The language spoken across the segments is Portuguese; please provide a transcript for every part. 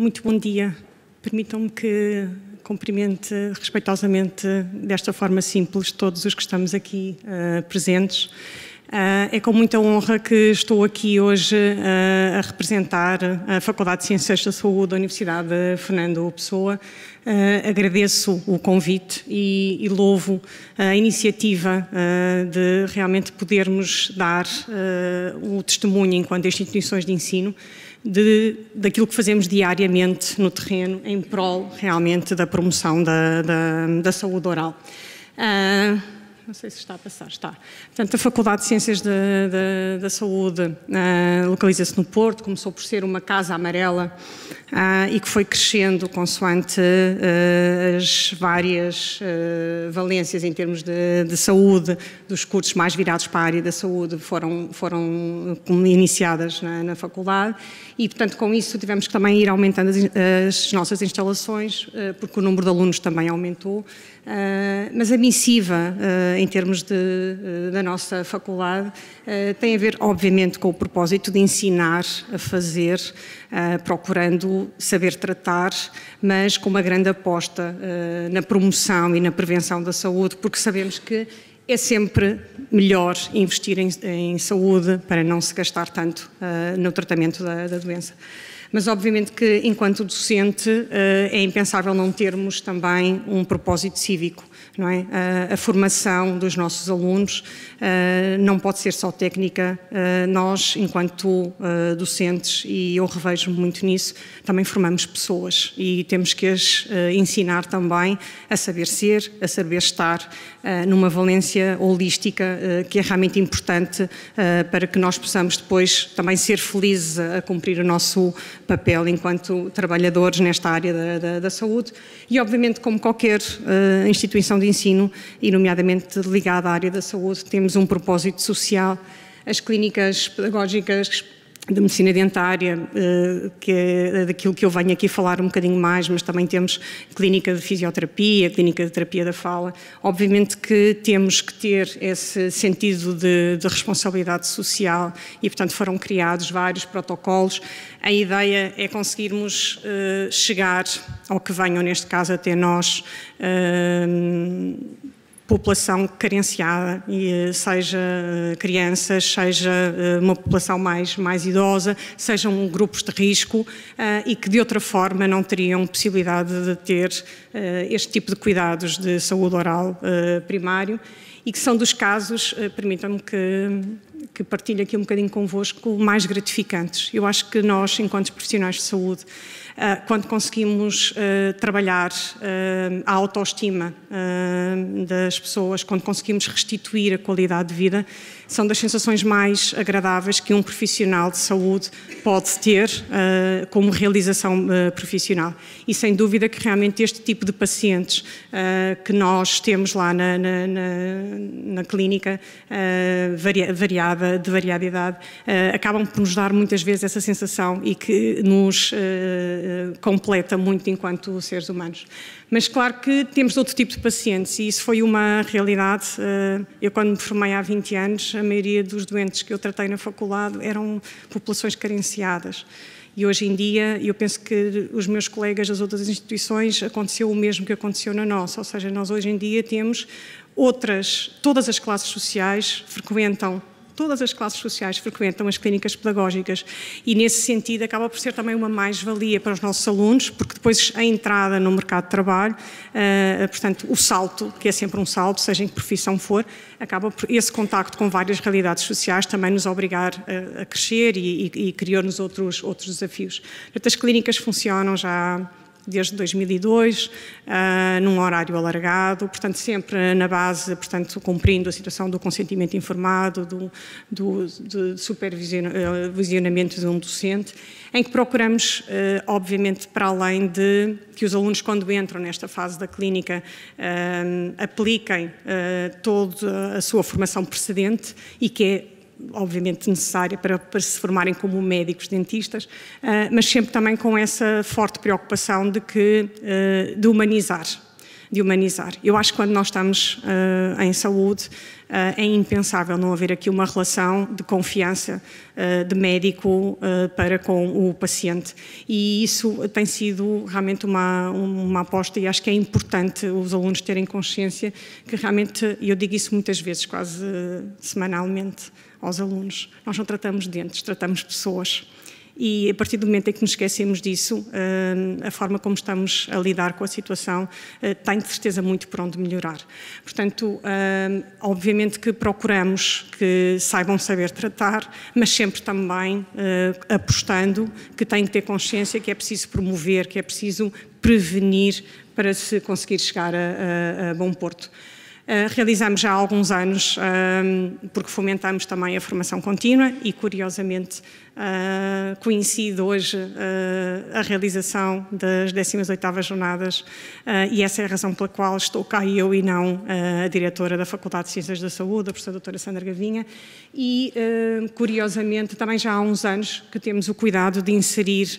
Muito bom dia. Permitam-me que cumprimente respeitosamente, desta forma simples, todos os que estamos aqui uh, presentes. Uh, é com muita honra que estou aqui hoje uh, a representar a Faculdade de Ciências da Saúde da Universidade Fernando Pessoa. Uh, agradeço o convite e, e louvo a iniciativa de realmente podermos dar o testemunho enquanto instituições de ensino de, daquilo que fazemos diariamente no terreno em prol realmente da promoção da, da, da saúde oral. Uh, não sei se está a passar, está. Portanto, a Faculdade de Ciências da, da, da Saúde uh, localiza-se no Porto, começou por ser uma casa amarela uh, e que foi crescendo consoante uh, as várias valências em termos de, de, saúde, dos cursos mais virados para a área da saúde foram, foram iniciadas na, na Faculdade e, portanto, com isso tivemos que também ir aumentando as, as nossas instalações, porque o número de alunos também aumentou, mas a missiva em termos de, eh, da nossa faculdade, eh, tem a ver, obviamente, com o propósito de ensinar a fazer, eh, procurando saber tratar, mas com uma grande aposta na promoção e na prevenção da saúde, porque sabemos que é sempre melhor investir em, em, saúde para não se gastar tanto uh, no tratamento da, da, doença. Mas, obviamente, que enquanto docente uh, é impensável não termos também um propósito cívico. Não é? Uh, a formação dos nossos alunos não pode ser só técnica. nós, enquanto docentes, e eu revejo muito nisso, também formamos pessoas e temos que as ensinar também a saber ser, a saber estar numa valência holística eh, que é realmente importante eh, para que nós possamos depois também ser felizes a cumprir o nosso papel enquanto trabalhadores nesta área da, da, da saúde e, obviamente, como qualquer eh, instituição de ensino, e nomeadamente ligada à área da saúde, temos um propósito social. As clínicas pedagógicas da medicina dentária, eh, que é eh, daquilo que eu venho aqui falar um bocadinho mais, mas também temos clínica de fisioterapia, clínica de terapia da fala. Obviamente que temos que ter esse sentido de, de responsabilidade social e, portanto, foram criados vários protocolos. A ideia é conseguirmos eh, chegar ao que venham, neste caso, até nós população carenciada, eh, seja eh, crianças, seja eh, uma população mais, mais idosa, sejam grupos de risco e que de outra forma não teriam possibilidade de ter este tipo de cuidados de saúde oral primário e que são dos casos, permitam-me que, que partilhe aqui um bocadinho convosco, mais gratificantes. Eu acho que nós, enquanto profissionais de saúde, eh, quando conseguimos eh, trabalhar eh, a autoestima das pessoas, quando conseguimos restituir a qualidade de vida são das sensações mais agradáveis que um profissional de saúde pode ter uh, como realização uh, profissional. E sem dúvida que realmente este tipo de pacientes uh, que nós temos lá na, na, na, na clínica varia, variada, de variada idade, acabam por nos dar muitas vezes essa sensação e que nos completa muito enquanto seres humanos. Mas claro que temos outro tipo de pacientes e isso foi uma realidade. Eh, eu, quando me formei há 20 anos, a maioria dos doentes que eu tratei na faculdade eram populações carenciadas. E hoje em dia, eu penso que os meus colegas das outras instituições aconteceu o mesmo que aconteceu na nossa, ou seja, nós hoje em dia temos outras, todas as classes sociais frequentam todas as classes sociais frequentam as clínicas pedagógicas e, nesse sentido, acaba por ser também uma mais-valia para os nossos alunos, porque depois a entrada no mercado de trabalho, uh, portanto, o salto, que é sempre um salto, seja em que profissão for, acaba por esse contacto com várias realidades sociais também nos obrigar a, eh, a crescer e, e, e criou-nos outros, outros desafios. Portanto, as clínicas funcionam já desde 2002, uh, ah, num horário alargado, portanto sempre na base, portanto cumprindo a situação do consentimento informado, do, do de supervisionamento eh, de um docente, em que procuramos, uh, obviamente, para além de que os alunos quando entram nesta fase da clínica uh, apliquem toda a sua formação precedente e que é obviamente necessária para, para, se formarem como médicos dentistas, ah, mas sempre também com essa forte preocupação de que ah, de humanizar de humanizar. Eu acho que quando nós estamos uh, em saúde uh, é impensável não haver aqui uma relação de confiança uh, de médico para com o paciente. E isso tem sido realmente uma, uma aposta e acho que é importante os alunos terem consciência que realmente, eu digo isso muitas vezes, quase semanalmente, aos alunos. Nós não tratamos dentes, tratamos pessoas e a partir do momento em que nos esquecemos disso, hum, a forma como estamos a lidar com a situação eh, tem de certeza muito por onde melhorar. Portanto, hum, obviamente que procuramos que saibam saber tratar, mas sempre também eh, apostando que têm que ter consciência que é preciso promover, que é preciso prevenir para se conseguir chegar a, a, a bom porto. Eh, realizamos já há alguns anos, ehm, porque fomentamos também a formação contínua e, curiosamente, eh, coincide hoje eh, a realização das 18 Jornadas e essa é a razão pela qual estou cá eu e não a diretora da Faculdade de Ciências da Saúde, a professora doutora Sandra Gavinha, e, curiosamente, também já há uns anos que temos o cuidado de inserir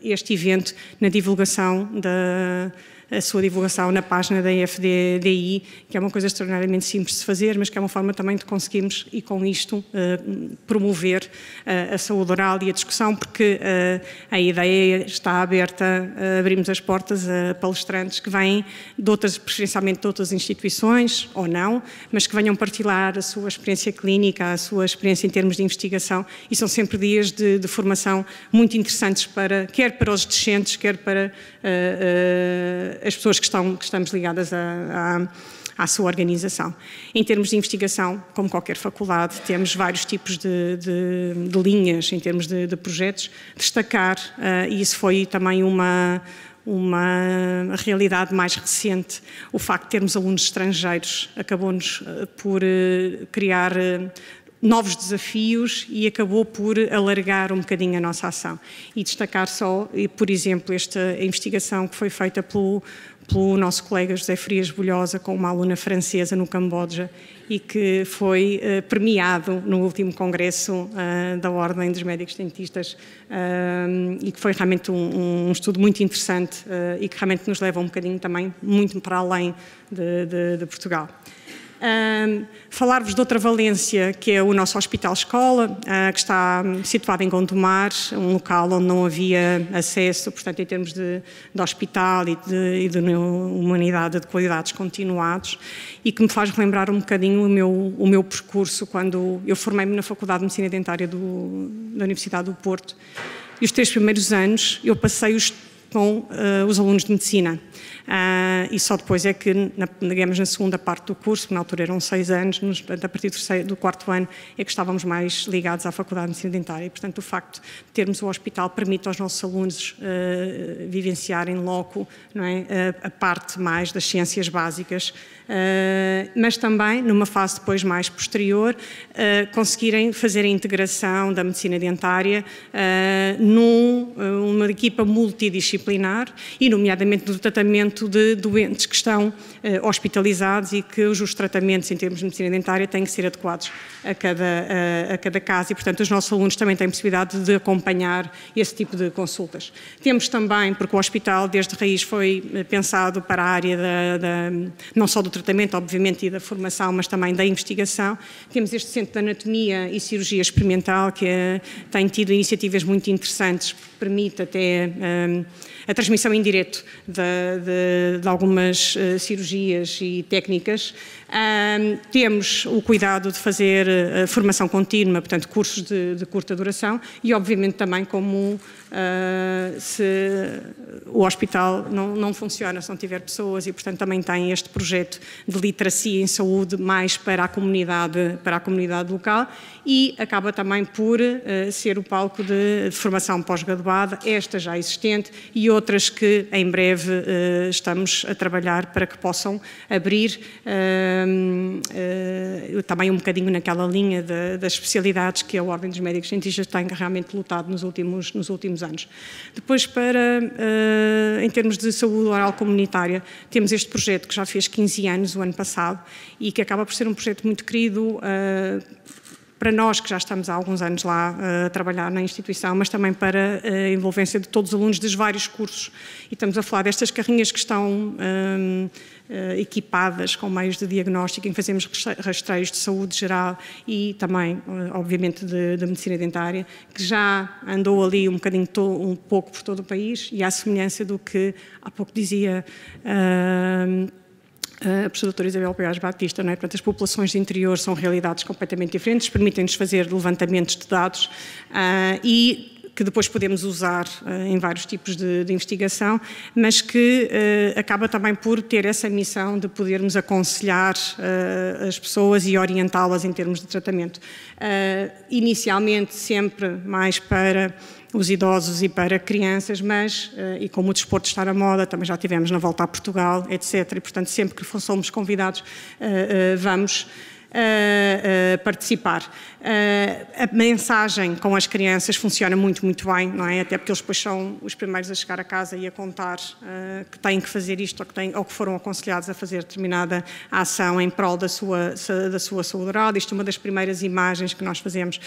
este evento na divulgação da a sua divulgação na página da IFDI, que é uma coisa extraordinariamente simples de fazer, mas que é uma forma também de conseguirmos, e com isto, eh, promover eh, a saúde oral e a discussão, porque eh, a ideia está aberta, abrimos as portas a palestrantes que vêm de outras, preferencialmente de outras instituições, ou não, mas que venham partilhar a sua experiência clínica, a sua experiência em termos de investigação, e são sempre dias de, de formação muito interessantes para, quer para os docentes, quer para uh, as pessoas que, estão, que estamos ligadas a, a, à sua organização. Em termos de investigação, como qualquer faculdade, temos vários tipos de, de, de linhas em termos de, de projetos. Destacar, uh, e isso foi também uma, uma realidade mais recente. O facto de termos alunos estrangeiros acabou-nos eh, por eh, criar novos desafios e acabou por alargar um bocadinho a nossa ação. E destacar só, eh, por exemplo, esta investigação que foi feita pelo, pelo nosso colega José Frias Bulhosa com uma aluna francesa no Camboja e que foi eh, premiado no último congresso eh, da Ordem dos Médicos Dentistas e que foi realmente um, um estudo muito interessante e que realmente nos leva um bocadinho também muito para além de, de, de Portugal. Um, Falar-vos de outra valência, que é o nosso hospital-escola, uh, ah, que está hum, situado em Gondomar, um local onde não havia acesso, portanto, em termos de, de hospital e de, e de humanidade de qualidades continuados, e que me faz relembrar um bocadinho o meu, o meu percurso quando eu formei-me na Faculdade de Medicina Dentária do, da Universidade do Porto. E os três primeiros anos eu passei os com uh, os alunos de medicina. Uh, e só depois é que, na, digamos, na segunda parte do curso, que na altura eram seis anos, nos, a partir do, terceiro, do, quarto ano, é que estávamos mais ligados à Faculdade de Medicina Dentária. E, portanto, o facto de termos o hospital permite aos nossos alunos uh, vivenciarem loco é? a parte mais das ciências básicas eh, mas também, numa fase depois mais posterior, eh, conseguirem fazer a integração da medicina dentária eh, numa equipa multidisciplinar e, nomeadamente, no tratamento de doentes que estão hospitalizados e que os tratamentos em termos de medicina dentária têm que ser adequados a cada, a, a cada caso e, portanto, os nossos alunos também têm possibilidade de acompanhar esse tipo de consultas. Temos também, porque o hospital desde raiz foi pensado para a área da, da, não só do tratamento, obviamente, e da formação, mas também da investigação. Temos este Centro de Anatomia e Cirurgia Experimental, que eh, tem tido iniciativas muito interessantes, permite até. Um, eh, a transmissão em direto de, de, de algumas uh, cirurgias e técnicas. temos o cuidado de fazer uh, formação contínua, portanto, cursos de, de, curta duração e, obviamente, também como uh, se o hospital não, não funciona se não tiver pessoas e, portanto, também tem este projeto de literacia em saúde mais para a comunidade, para a comunidade local e acaba também por uh, ser o palco de, de formação pós-graduada, esta já existente e outras que em breve uh, estamos a trabalhar para que possam abrir uh, também um bocadinho naquela linha de, das especialidades que a Ordem dos Médicos Cientistas tem realmente lutado nos últimos, nos últimos anos. Depois, para, eh, em termos de saúde oral comunitária, temos este projeto que já fez 15 anos, o ano passado, e que acaba por ser um projeto muito querido para nós que já estamos há alguns anos lá eh, a trabalhar na instituição, mas também para eh, a envolvência de todos os alunos dos vários cursos. E estamos a falar destas carrinhas que estão um, ehm, eh, equipadas com meios de diagnóstico, em que fazemos rastreios de saúde geral e também, obviamente, de medicina dentária, que já andou ali um bocadinho, um pouco por todo o país e à semelhança do que há pouco dizia. Um, ehm, ah, a professora doutora Isabel Paiás Batista, não é? Portanto, as populações de interior são realidades completamente diferentes, permitem-nos fazer levantamentos de dados uh, e que depois podemos usar eh, em vários tipos de, de investigação, mas que eh, acaba também por ter essa missão de podermos aconselhar eh, as pessoas e orientá-las em termos de tratamento. Inicialmente, sempre mais para os idosos e para crianças, mas, e como o desporto está à moda, também já tivemos na volta a Portugal, etc. E, portanto, sempre que somos convidados, vamos uh, participar. Eh, a mensagem com as crianças funciona muito, muito bem, não é? Até porque eles depois são os primeiros a chegar a casa e a contar que têm que fazer isto ou que, têm, ou que foram aconselhados a fazer determinada ação em prol da sua, da sua saúde oral. Isto é uma das primeiras imagens que nós fazemos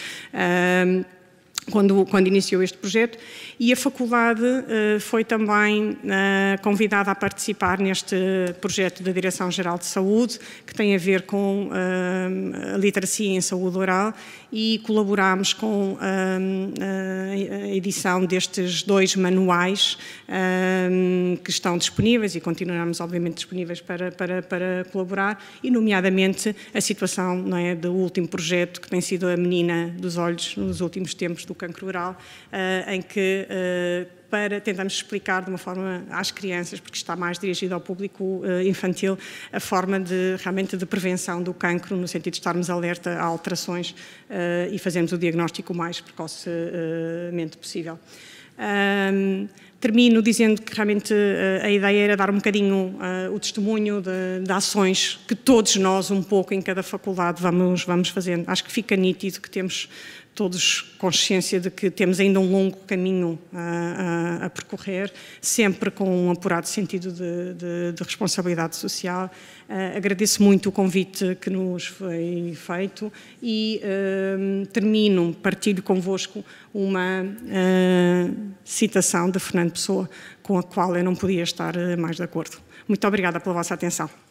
quando, quando, iniciou este projeto, e a faculdade uh, foi também uh, convidada a participar neste projeto da Direção-Geral de Saúde, que tem a ver com uh, a literacia em saúde oral, e colaborámos com edição destes dois manuais um, ehm, que estão disponíveis e continuaremos, obviamente, disponíveis para, para, para colaborar, e, nomeadamente, a situação não é, do último projeto que tem sido a menina dos olhos nos últimos tempos do cancro oral, uh, em que eh, para tentarmos explicar de uma forma às crianças, porque está mais dirigido ao público eh, infantil, a forma de realmente de prevenção do cancro, no sentido de estarmos alerta a alterações eh, e fazermos o diagnóstico o mais precocemente possível. Um, termino dizendo que realmente eh, a ideia era dar um bocadinho uh, o testemunho de, de, ações que todos nós, um pouco em cada faculdade, vamos, vamos fazendo. Acho que fica nítido que temos todos consciência de que temos ainda um longo caminho a, a, a percorrer, sempre com um apurado sentido de, de, de responsabilidade social. Uh, agradeço muito o convite que nos foi feito e uh, termino, partilho convosco uma uh, citação de Fernando Pessoa, com a qual eu não podia estar mais de acordo. Muito obrigada pela vossa atenção.